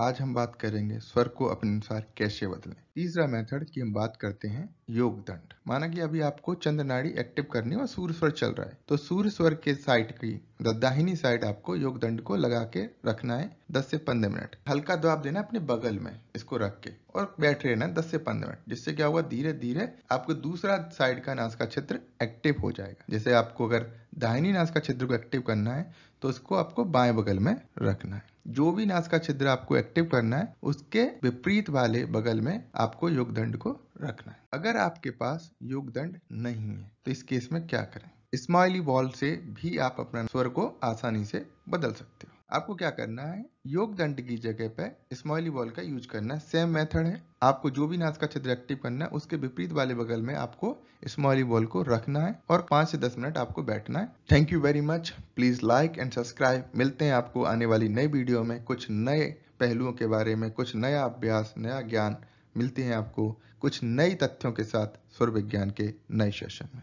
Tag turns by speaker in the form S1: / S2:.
S1: आज हम बात करेंगे स्वर को अपने अनुसार कैसे बदलें तीसरा मेथड की हम बात करते हैं योग दंड माना कि अभी आपको चंद्र नाड़ी एक्टिव करनी और सूर्य स्वर चल रहा है तो सूर्य स्वर के साइड की दाहिनी साइड आपको योग दंड को लगा के रखना है 10 से 15 मिनट हल्का दबाव देना अपने बगल में इसको रख के और बैठ रहना दस से पंद्रह मिनट जिससे क्या होगा धीरे धीरे आपको दूसरा साइड का नाश का क्षेत्र एक्टिव हो जाएगा जैसे आपको अगर दाहिनी नाश का क्षेत्र को एक्टिव करना है तो उसको आपको बाएं बगल में रखना है जो भी नाश का छिद्र आपको एक्टिव करना है उसके विपरीत वाले बगल में आपको योगदंड को रखना है अगर आपके पास योगदंड नहीं है तो इस केस में क्या करें स्माइली बॉल से भी आप अपना स्वर को आसानी से बदल सकते हो आपको क्या करना है योग दंड की जगह पे स्मॉली बॉल का यूज करना है सेम मेथड है आपको जो भी नाच का छिद्र एक्टिव करना है उसके विपरीत वाले बगल में आपको स्मॉली बॉल को रखना है और पांच से दस मिनट आपको बैठना है thank you very much please like and subscribe मिलते हैं आपको आने वाली नई वीडियो में कुछ नए पहलुओं के बारे में कुछ नया अभ्यास नया ज्ञान मिलते हैं आपको कुछ नई तथ्यों के साथ स्वर विज्ञान के नए सेशन में